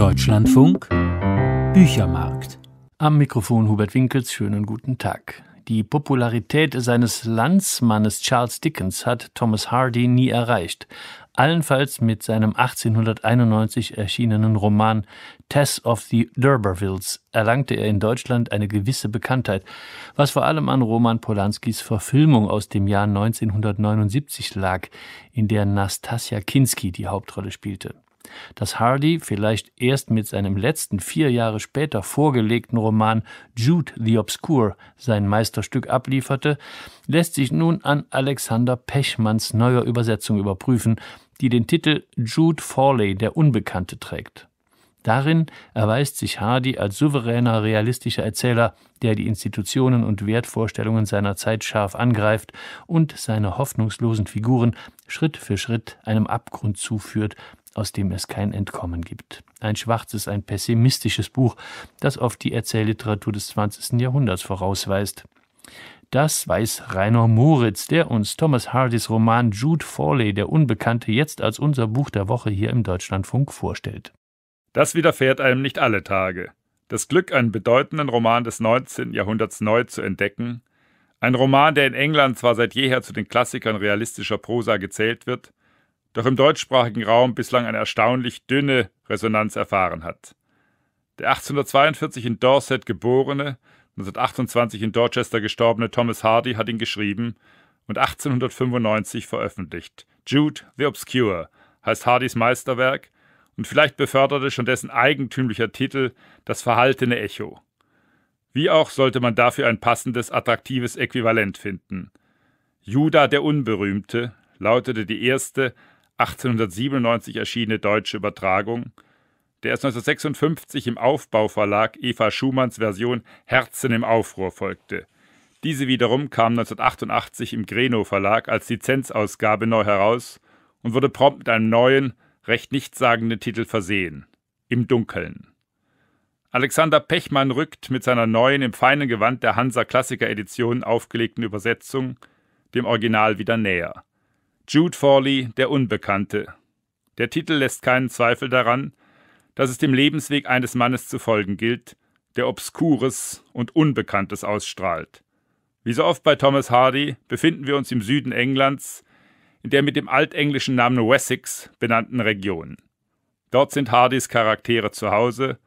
Deutschlandfunk Büchermarkt. Am Mikrofon Hubert Winkels, schönen guten Tag. Die Popularität seines Landsmannes Charles Dickens hat Thomas Hardy nie erreicht. Allenfalls mit seinem 1891 erschienenen Roman Tess of the D'Urbervilles erlangte er in Deutschland eine gewisse Bekanntheit, was vor allem an Roman Polanskis Verfilmung aus dem Jahr 1979 lag, in der Nastasia Kinski die Hauptrolle spielte dass Hardy vielleicht erst mit seinem letzten vier Jahre später vorgelegten Roman Jude the Obscure sein Meisterstück ablieferte, lässt sich nun an Alexander Pechmanns neuer Übersetzung überprüfen, die den Titel Jude Fawley, der Unbekannte, trägt. Darin erweist sich Hardy als souveräner, realistischer Erzähler, der die Institutionen und Wertvorstellungen seiner Zeit scharf angreift und seine hoffnungslosen Figuren Schritt für Schritt einem Abgrund zuführt, aus dem es kein Entkommen gibt. Ein schwarzes, ein pessimistisches Buch, das oft die Erzählliteratur des 20. Jahrhunderts vorausweist. Das weiß Rainer Moritz, der uns Thomas Hardys Roman Jude Fawley, der Unbekannte, jetzt als unser Buch der Woche hier im Deutschlandfunk vorstellt. Das widerfährt einem nicht alle Tage. Das Glück, einen bedeutenden Roman des 19. Jahrhunderts neu zu entdecken, ein Roman, der in England zwar seit jeher zu den Klassikern realistischer Prosa gezählt wird, doch im deutschsprachigen Raum bislang eine erstaunlich dünne Resonanz erfahren hat. Der 1842 in Dorset geborene, 1928 in Dorchester gestorbene Thomas Hardy hat ihn geschrieben und 1895 veröffentlicht. Jude the Obscure heißt Hardys Meisterwerk und vielleicht beförderte schon dessen eigentümlicher Titel das verhaltene Echo. Wie auch sollte man dafür ein passendes, attraktives Äquivalent finden. Judah der Unberühmte lautete die erste 1897 erschienene deutsche Übertragung, der erst 1956 im Aufbauverlag Eva Schumanns Version Herzen im Aufruhr folgte. Diese wiederum kam 1988 im Greno Verlag als Lizenzausgabe neu heraus und wurde prompt mit einem neuen, recht nichtssagenden Titel versehen: Im Dunkeln. Alexander Pechmann rückt mit seiner neuen, im feinen Gewand der Hansa Klassiker Edition aufgelegten Übersetzung dem Original wieder näher. Jude Forley, der Unbekannte. Der Titel lässt keinen Zweifel daran, dass es dem Lebensweg eines Mannes zu folgen gilt, der Obskures und Unbekanntes ausstrahlt. Wie so oft bei Thomas Hardy befinden wir uns im Süden Englands, in der mit dem altenglischen Namen Wessex benannten Region. Dort sind Hardys Charaktere zu Hause,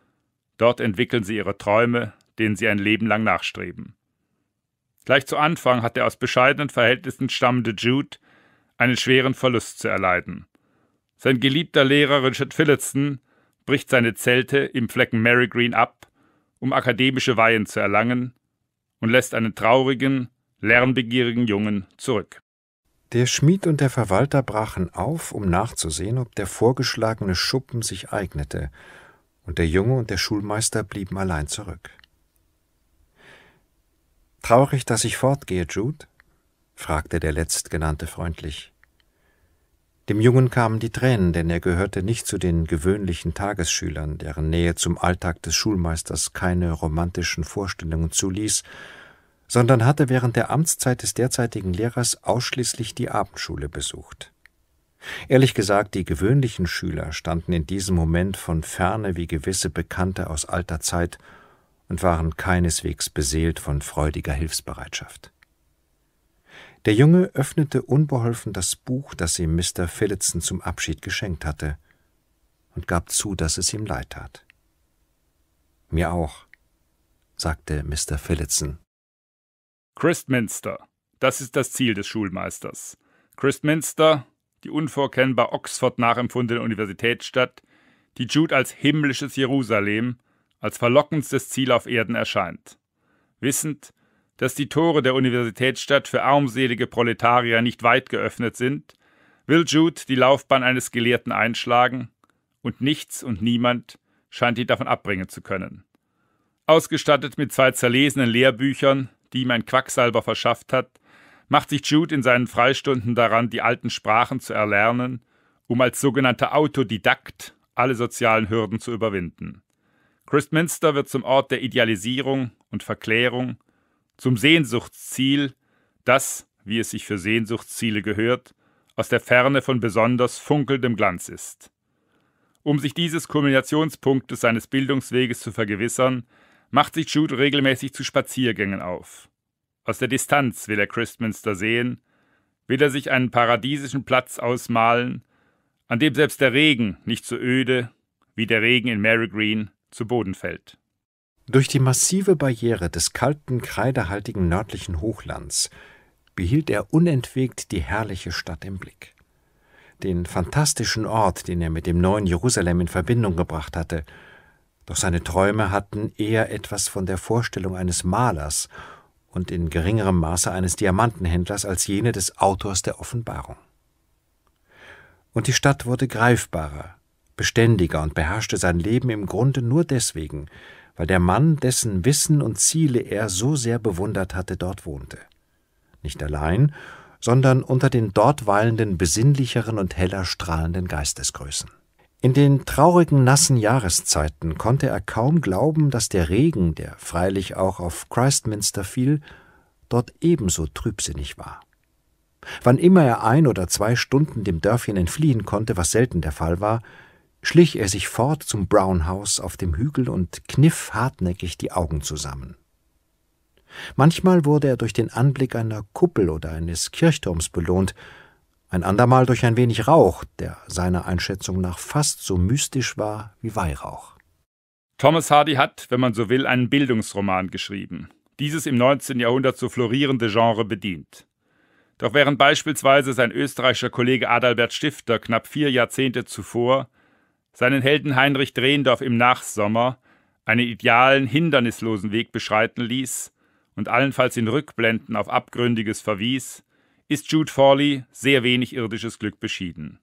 dort entwickeln sie ihre Träume, denen sie ein Leben lang nachstreben. Gleich zu Anfang hat der aus bescheidenen Verhältnissen stammende Jude einen schweren Verlust zu erleiden. Sein geliebter Lehrer Richard Phillotson bricht seine Zelte im Flecken Mary Green ab, um akademische Weihen zu erlangen, und lässt einen traurigen, lernbegierigen Jungen zurück. Der Schmied und der Verwalter brachen auf, um nachzusehen, ob der vorgeschlagene Schuppen sich eignete, und der Junge und der Schulmeister blieben allein zurück. Traurig, dass ich fortgehe, Jude, fragte der Letztgenannte freundlich. Dem Jungen kamen die Tränen, denn er gehörte nicht zu den gewöhnlichen Tagesschülern, deren Nähe zum Alltag des Schulmeisters keine romantischen Vorstellungen zuließ, sondern hatte während der Amtszeit des derzeitigen Lehrers ausschließlich die Abendschule besucht. Ehrlich gesagt, die gewöhnlichen Schüler standen in diesem Moment von ferne wie gewisse Bekannte aus alter Zeit und waren keineswegs beseelt von freudiger Hilfsbereitschaft. Der Junge öffnete unbeholfen das Buch, das ihm Mr. Phillotson zum Abschied geschenkt hatte, und gab zu, dass es ihm leid tat. Mir auch, sagte Mr. Phillotson. Christminster, das ist das Ziel des Schulmeisters. Christminster, die unvorkennbar Oxford nachempfundene Universitätsstadt, die Jude als himmlisches Jerusalem, als verlockendstes Ziel auf Erden erscheint. Wissend, dass die Tore der Universitätsstadt für armselige Proletarier nicht weit geöffnet sind, will Jude die Laufbahn eines Gelehrten einschlagen, und nichts und niemand scheint ihn davon abbringen zu können. Ausgestattet mit zwei zerlesenen Lehrbüchern, die ihm ein Quacksalber verschafft hat, macht sich Jude in seinen Freistunden daran, die alten Sprachen zu erlernen, um als sogenannter Autodidakt alle sozialen Hürden zu überwinden. Christminster wird zum Ort der Idealisierung und Verklärung zum Sehnsuchtsziel, das, wie es sich für Sehnsuchtsziele gehört, aus der Ferne von besonders funkelndem Glanz ist. Um sich dieses Kulminationspunktes seines Bildungsweges zu vergewissern, macht sich Jude regelmäßig zu Spaziergängen auf. Aus der Distanz will er Christminster sehen, will er sich einen paradiesischen Platz ausmalen, an dem selbst der Regen nicht so öde wie der Regen in Mary Green zu Boden fällt. Durch die massive Barriere des kalten, kreidehaltigen nördlichen Hochlands behielt er unentwegt die herrliche Stadt im Blick. Den fantastischen Ort, den er mit dem neuen Jerusalem in Verbindung gebracht hatte, doch seine Träume hatten eher etwas von der Vorstellung eines Malers und in geringerem Maße eines Diamantenhändlers als jene des Autors der Offenbarung. Und die Stadt wurde greifbarer, beständiger und beherrschte sein Leben im Grunde nur deswegen, weil der Mann, dessen Wissen und Ziele er so sehr bewundert hatte, dort wohnte. Nicht allein, sondern unter den dort weilenden besinnlicheren und heller strahlenden Geistesgrößen. In den traurigen, nassen Jahreszeiten konnte er kaum glauben, dass der Regen, der freilich auch auf Christminster fiel, dort ebenso trübsinnig war. Wann immer er ein oder zwei Stunden dem Dörfchen entfliehen konnte, was selten der Fall war, schlich er sich fort zum Brown House auf dem Hügel und kniff hartnäckig die Augen zusammen. Manchmal wurde er durch den Anblick einer Kuppel oder eines Kirchturms belohnt, ein andermal durch ein wenig Rauch, der seiner Einschätzung nach fast so mystisch war wie Weihrauch. Thomas Hardy hat, wenn man so will, einen Bildungsroman geschrieben, dieses im 19. Jahrhundert so florierende Genre bedient. Doch während beispielsweise sein österreichischer Kollege Adalbert Stifter knapp vier Jahrzehnte zuvor seinen Helden Heinrich Drehendorf im Nachsommer einen idealen, hindernislosen Weg beschreiten ließ und allenfalls in Rückblenden auf Abgründiges verwies, ist Jude Fawley sehr wenig irdisches Glück beschieden.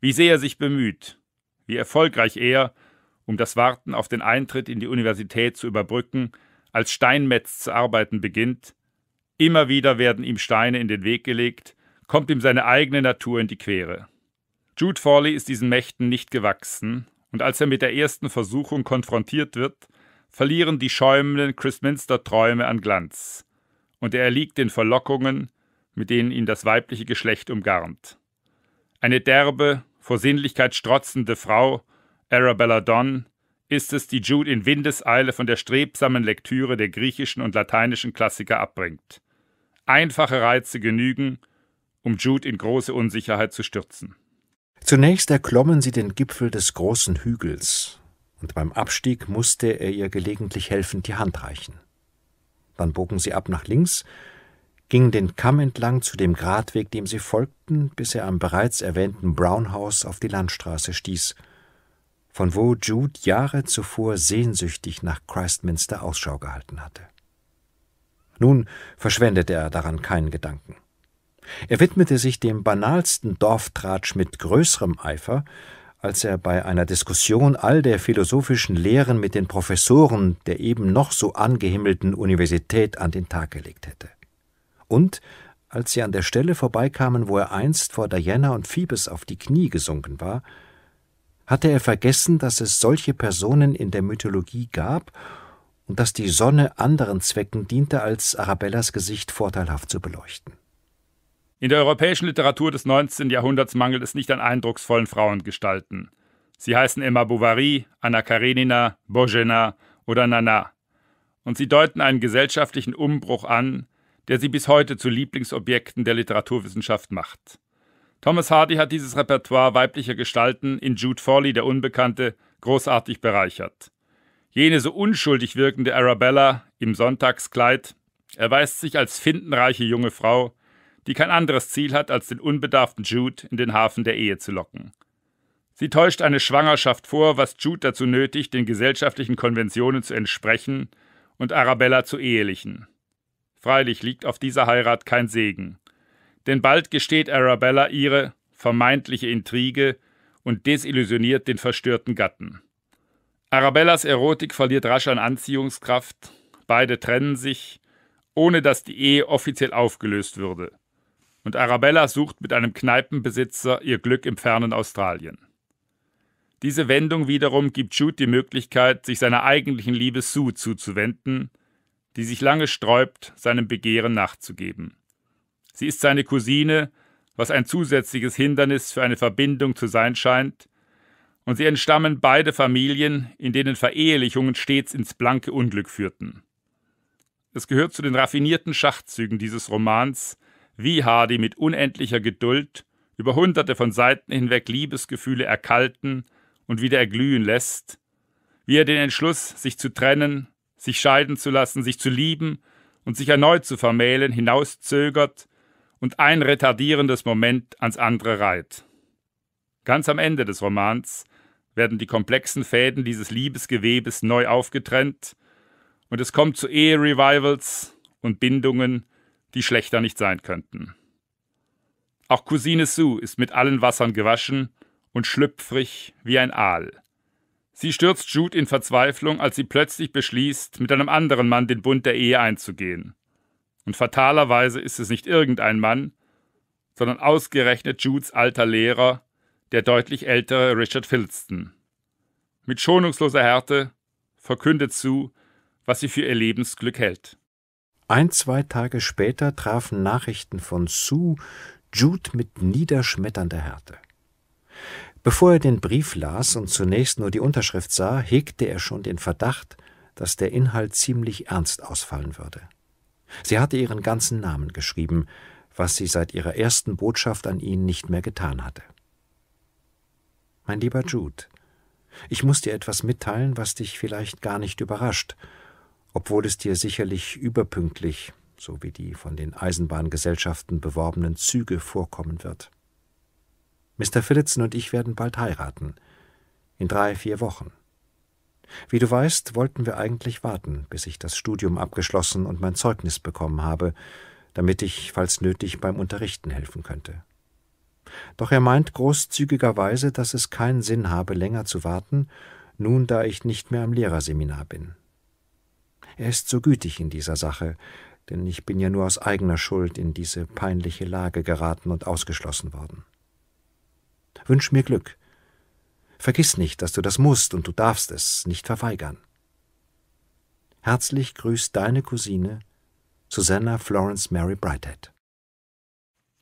Wie sehr er sich bemüht, wie erfolgreich er, um das Warten auf den Eintritt in die Universität zu überbrücken, als Steinmetz zu arbeiten beginnt, immer wieder werden ihm Steine in den Weg gelegt, kommt ihm seine eigene Natur in die Quere. Jude Fawley ist diesen Mächten nicht gewachsen, und als er mit der ersten Versuchung konfrontiert wird, verlieren die schäumenden Christminster-Träume an Glanz, und er erliegt den Verlockungen, mit denen ihn das weibliche Geschlecht umgarnt. Eine derbe, vor Sinnlichkeit strotzende Frau, Arabella Don, ist es, die Jude in Windeseile von der strebsamen Lektüre der griechischen und lateinischen Klassiker abbringt. Einfache Reize genügen, um Jude in große Unsicherheit zu stürzen. Zunächst erklommen sie den Gipfel des großen Hügels, und beim Abstieg musste er ihr gelegentlich helfend die Hand reichen. Dann bogen sie ab nach links, gingen den Kamm entlang zu dem Gratweg, dem sie folgten, bis er am bereits erwähnten Brownhaus auf die Landstraße stieß, von wo Jude Jahre zuvor sehnsüchtig nach Christminster Ausschau gehalten hatte. Nun verschwendete er daran keinen Gedanken. Er widmete sich dem banalsten Dorftratsch mit größerem Eifer, als er bei einer Diskussion all der philosophischen Lehren mit den Professoren der eben noch so angehimmelten Universität an den Tag gelegt hätte. Und als sie an der Stelle vorbeikamen, wo er einst vor Diana und Phoebes auf die Knie gesunken war, hatte er vergessen, dass es solche Personen in der Mythologie gab und dass die Sonne anderen Zwecken diente, als Arabellas Gesicht vorteilhaft zu beleuchten. In der europäischen Literatur des 19. Jahrhunderts mangelt es nicht an eindrucksvollen Frauengestalten. Sie heißen Emma Bovary, Anna Karenina, Bojena oder Nana. Und sie deuten einen gesellschaftlichen Umbruch an, der sie bis heute zu Lieblingsobjekten der Literaturwissenschaft macht. Thomas Hardy hat dieses Repertoire weiblicher Gestalten in Jude Foley, der Unbekannte, großartig bereichert. Jene so unschuldig wirkende Arabella im Sonntagskleid erweist sich als findenreiche junge Frau, die kein anderes Ziel hat, als den unbedarften Jude in den Hafen der Ehe zu locken. Sie täuscht eine Schwangerschaft vor, was Jude dazu nötigt, den gesellschaftlichen Konventionen zu entsprechen und Arabella zu ehelichen. Freilich liegt auf dieser Heirat kein Segen, denn bald gesteht Arabella ihre vermeintliche Intrige und desillusioniert den verstörten Gatten. Arabellas Erotik verliert rasch an Anziehungskraft, beide trennen sich, ohne dass die Ehe offiziell aufgelöst würde und Arabella sucht mit einem Kneipenbesitzer ihr Glück im fernen Australien. Diese Wendung wiederum gibt Jude die Möglichkeit, sich seiner eigentlichen Liebe Sue zuzuwenden, die sich lange sträubt, seinem Begehren nachzugeben. Sie ist seine Cousine, was ein zusätzliches Hindernis für eine Verbindung zu sein scheint, und sie entstammen beide Familien, in denen Verehelichungen stets ins blanke Unglück führten. Es gehört zu den raffinierten Schachzügen dieses Romans, wie Hardy mit unendlicher Geduld über hunderte von Seiten hinweg Liebesgefühle erkalten und wieder erglühen lässt, wie er den Entschluss, sich zu trennen, sich scheiden zu lassen, sich zu lieben und sich erneut zu vermählen, hinauszögert und ein retardierendes Moment ans andere reiht. Ganz am Ende des Romans werden die komplexen Fäden dieses Liebesgewebes neu aufgetrennt und es kommt zu Eherevivals und Bindungen, die schlechter nicht sein könnten. Auch Cousine Sue ist mit allen Wassern gewaschen und schlüpfrig wie ein Aal. Sie stürzt Jude in Verzweiflung, als sie plötzlich beschließt, mit einem anderen Mann den Bund der Ehe einzugehen. Und fatalerweise ist es nicht irgendein Mann, sondern ausgerechnet Judes alter Lehrer, der deutlich ältere Richard Filston. Mit schonungsloser Härte verkündet Sue, was sie für ihr Lebensglück hält. Ein, zwei Tage später trafen Nachrichten von Sue Jude mit niederschmetternder Härte. Bevor er den Brief las und zunächst nur die Unterschrift sah, hegte er schon den Verdacht, dass der Inhalt ziemlich ernst ausfallen würde. Sie hatte ihren ganzen Namen geschrieben, was sie seit ihrer ersten Botschaft an ihn nicht mehr getan hatte. Mein lieber Jude, ich muss dir etwas mitteilen, was dich vielleicht gar nicht überrascht, obwohl es dir sicherlich überpünktlich, so wie die von den Eisenbahngesellschaften beworbenen Züge vorkommen wird. Mr. Phillotson und ich werden bald heiraten, in drei, vier Wochen. Wie du weißt, wollten wir eigentlich warten, bis ich das Studium abgeschlossen und mein Zeugnis bekommen habe, damit ich, falls nötig, beim Unterrichten helfen könnte. Doch er meint großzügigerweise, dass es keinen Sinn habe, länger zu warten, nun da ich nicht mehr am Lehrerseminar bin. Er ist so gütig in dieser Sache, denn ich bin ja nur aus eigener Schuld in diese peinliche Lage geraten und ausgeschlossen worden. Wünsch mir Glück. Vergiss nicht, dass du das musst und du darfst es nicht verweigern. Herzlich grüßt deine Cousine Susanna Florence Mary Brighthead.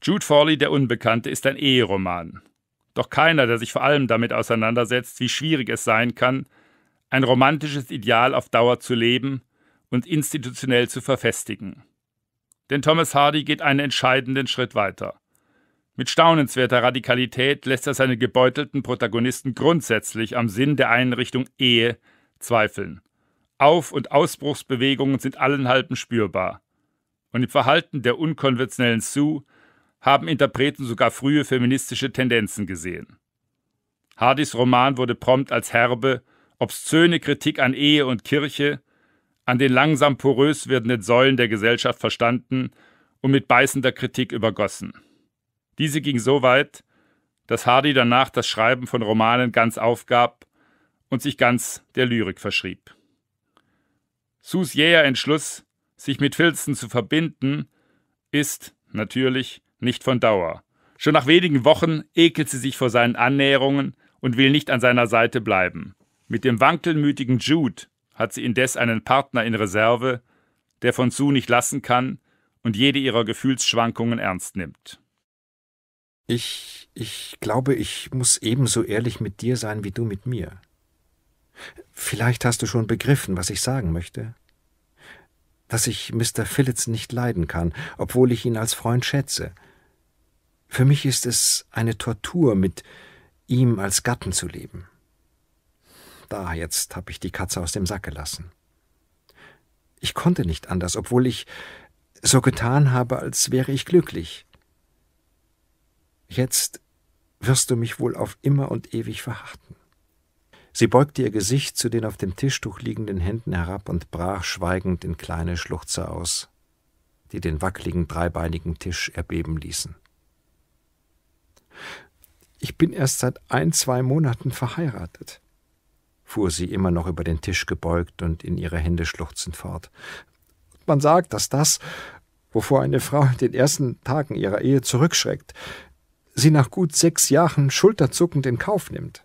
Jude Forley, der Unbekannte, ist ein Eheroman. Doch keiner, der sich vor allem damit auseinandersetzt, wie schwierig es sein kann, ein romantisches Ideal auf Dauer zu leben und institutionell zu verfestigen. Denn Thomas Hardy geht einen entscheidenden Schritt weiter. Mit staunenswerter Radikalität lässt er seine gebeutelten Protagonisten grundsätzlich am Sinn der Einrichtung Ehe zweifeln. Auf- und Ausbruchsbewegungen sind allenthalben spürbar. Und im Verhalten der unkonventionellen Sue haben Interpreten sogar frühe feministische Tendenzen gesehen. Hardys Roman wurde prompt als herbe, obszöne Kritik an Ehe und Kirche an den langsam porös werdenden Säulen der Gesellschaft verstanden und mit beißender Kritik übergossen. Diese ging so weit, dass Hardy danach das Schreiben von Romanen ganz aufgab und sich ganz der Lyrik verschrieb. Sus jäher Entschluss, sich mit Filzen zu verbinden, ist natürlich nicht von Dauer. Schon nach wenigen Wochen ekelt sie sich vor seinen Annäherungen und will nicht an seiner Seite bleiben. Mit dem wankelmütigen Jude hat sie indes einen Partner in Reserve, der von Sue nicht lassen kann und jede ihrer Gefühlsschwankungen ernst nimmt. Ich, ich glaube, ich muss ebenso ehrlich mit dir sein wie du mit mir. Vielleicht hast du schon begriffen, was ich sagen möchte. Dass ich Mr. Phillips nicht leiden kann, obwohl ich ihn als Freund schätze. Für mich ist es eine Tortur, mit ihm als Gatten zu leben da, jetzt habe ich die Katze aus dem Sack gelassen. Ich konnte nicht anders, obwohl ich so getan habe, als wäre ich glücklich. Jetzt wirst du mich wohl auf immer und ewig verhaften. Sie beugte ihr Gesicht zu den auf dem Tischtuch liegenden Händen herab und brach schweigend in kleine Schluchzer aus, die den wackeligen dreibeinigen Tisch erbeben ließen. Ich bin erst seit ein, zwei Monaten verheiratet fuhr sie immer noch über den Tisch gebeugt und in ihre Hände schluchzend fort. Man sagt, dass das, wovor eine Frau in den ersten Tagen ihrer Ehe zurückschreckt, sie nach gut sechs Jahren schulterzuckend in Kauf nimmt.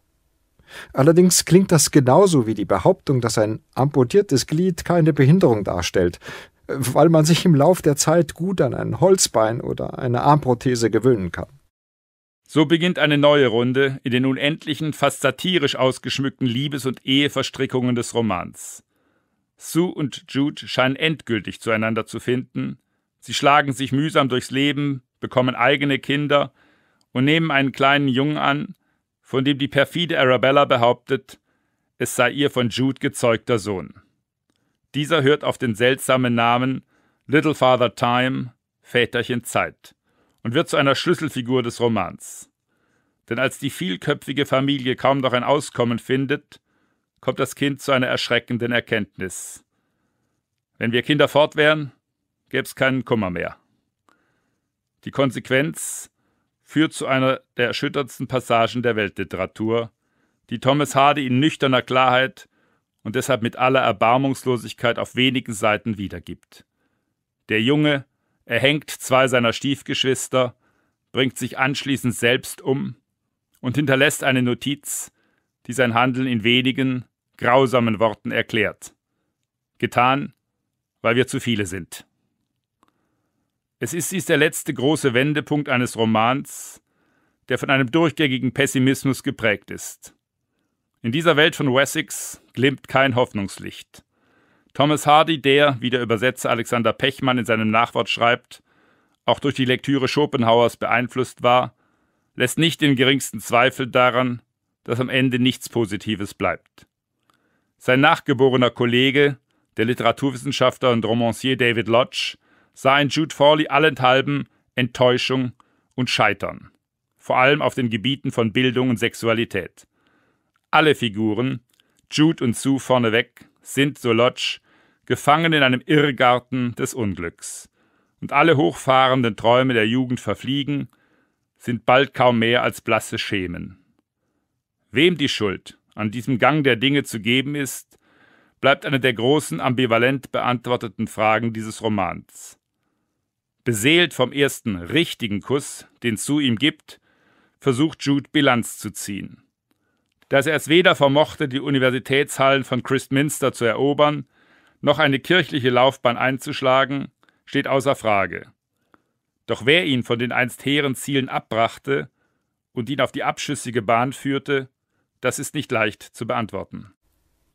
Allerdings klingt das genauso wie die Behauptung, dass ein amputiertes Glied keine Behinderung darstellt, weil man sich im Lauf der Zeit gut an ein Holzbein oder eine Armprothese gewöhnen kann. So beginnt eine neue Runde in den unendlichen, fast satirisch ausgeschmückten Liebes- und Eheverstrickungen des Romans. Sue und Jude scheinen endgültig zueinander zu finden. Sie schlagen sich mühsam durchs Leben, bekommen eigene Kinder und nehmen einen kleinen Jungen an, von dem die perfide Arabella behauptet, es sei ihr von Jude gezeugter Sohn. Dieser hört auf den seltsamen Namen Little Father Time, Väterchen Zeit und wird zu einer Schlüsselfigur des Romans. Denn als die vielköpfige Familie kaum noch ein Auskommen findet, kommt das Kind zu einer erschreckenden Erkenntnis. Wenn wir Kinder fort wären, gäbe es keinen Kummer mehr. Die Konsequenz führt zu einer der erschütterndsten Passagen der Weltliteratur, die Thomas Hardy in nüchterner Klarheit und deshalb mit aller Erbarmungslosigkeit auf wenigen Seiten wiedergibt. Der Junge er hängt zwei seiner Stiefgeschwister, bringt sich anschließend selbst um und hinterlässt eine Notiz, die sein Handeln in wenigen, grausamen Worten erklärt. Getan, weil wir zu viele sind. Es ist dies der letzte große Wendepunkt eines Romans, der von einem durchgängigen Pessimismus geprägt ist. In dieser Welt von Wessex glimmt kein Hoffnungslicht. Thomas Hardy, der, wie der Übersetzer Alexander Pechmann in seinem Nachwort schreibt, auch durch die Lektüre Schopenhauers beeinflusst war, lässt nicht den geringsten Zweifel daran, dass am Ende nichts Positives bleibt. Sein nachgeborener Kollege, der Literaturwissenschaftler und Romancier David Lodge, sah in Jude Fawley allenthalben Enttäuschung und Scheitern, vor allem auf den Gebieten von Bildung und Sexualität. Alle Figuren, Jude und Sue vorneweg, sind, so Lodge, gefangen in einem Irrgarten des Unglücks. Und alle hochfahrenden Träume der Jugend verfliegen, sind bald kaum mehr als blasse Schemen. Wem die Schuld an diesem Gang der Dinge zu geben ist, bleibt eine der großen ambivalent beantworteten Fragen dieses Romans. Beseelt vom ersten richtigen Kuss, den zu ihm gibt, versucht Jude Bilanz zu ziehen. Dass er es weder vermochte, die Universitätshallen von Christminster zu erobern, noch eine kirchliche Laufbahn einzuschlagen, steht außer Frage. Doch wer ihn von den einst hehren Zielen abbrachte und ihn auf die abschüssige Bahn führte, das ist nicht leicht zu beantworten.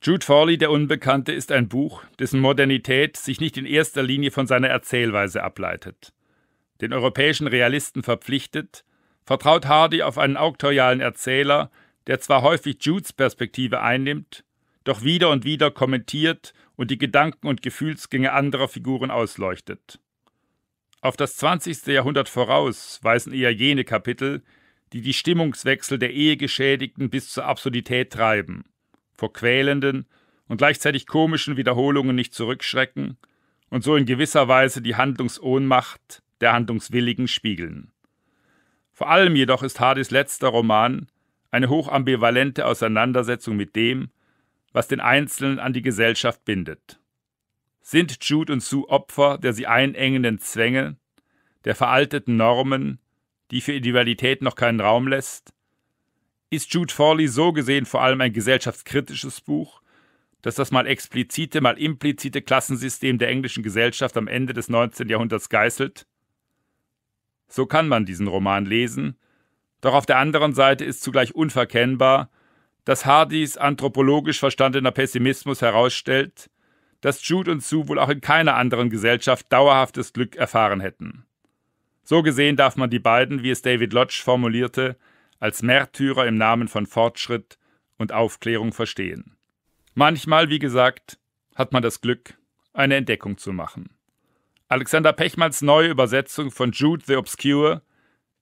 Jude Forley, der Unbekannte, ist ein Buch, dessen Modernität sich nicht in erster Linie von seiner Erzählweise ableitet. Den europäischen Realisten verpflichtet, vertraut Hardy auf einen auktorialen Erzähler, der zwar häufig Judes Perspektive einnimmt, doch wieder und wieder kommentiert und die Gedanken und Gefühlsgänge anderer Figuren ausleuchtet. Auf das 20. Jahrhundert voraus weisen eher jene Kapitel, die die Stimmungswechsel der Ehegeschädigten bis zur Absurdität treiben, vor quälenden und gleichzeitig komischen Wiederholungen nicht zurückschrecken und so in gewisser Weise die Handlungsohnmacht der Handlungswilligen spiegeln. Vor allem jedoch ist Hardys letzter Roman eine hochambivalente Auseinandersetzung mit dem, was den Einzelnen an die Gesellschaft bindet. Sind Jude und Sue Opfer der sie einengenden Zwänge, der veralteten Normen, die für Individualität noch keinen Raum lässt? Ist Jude Forley so gesehen vor allem ein gesellschaftskritisches Buch, das das mal explizite, mal implizite Klassensystem der englischen Gesellschaft am Ende des 19. Jahrhunderts geißelt? So kann man diesen Roman lesen, doch auf der anderen Seite ist zugleich unverkennbar, dass Hardys anthropologisch verstandener Pessimismus herausstellt, dass Jude und Sue wohl auch in keiner anderen Gesellschaft dauerhaftes Glück erfahren hätten. So gesehen darf man die beiden, wie es David Lodge formulierte, als Märtyrer im Namen von Fortschritt und Aufklärung verstehen. Manchmal, wie gesagt, hat man das Glück, eine Entdeckung zu machen. Alexander Pechmans neue Übersetzung von Jude the Obscure,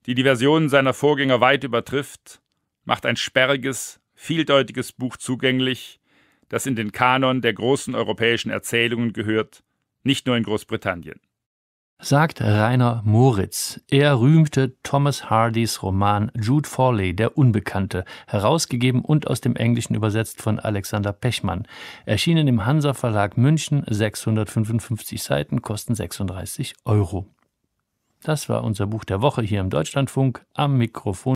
die die Versionen seiner Vorgänger weit übertrifft, macht ein sperriges, vieldeutiges Buch zugänglich, das in den Kanon der großen europäischen Erzählungen gehört, nicht nur in Großbritannien. Sagt Rainer Moritz. Er rühmte Thomas Hardys Roman Jude Forley, Der Unbekannte, herausgegeben und aus dem Englischen übersetzt von Alexander Pechmann. Erschienen im Hansa Verlag München, 655 Seiten, kosten 36 Euro. Das war unser Buch der Woche hier im Deutschlandfunk. Am Mikrofon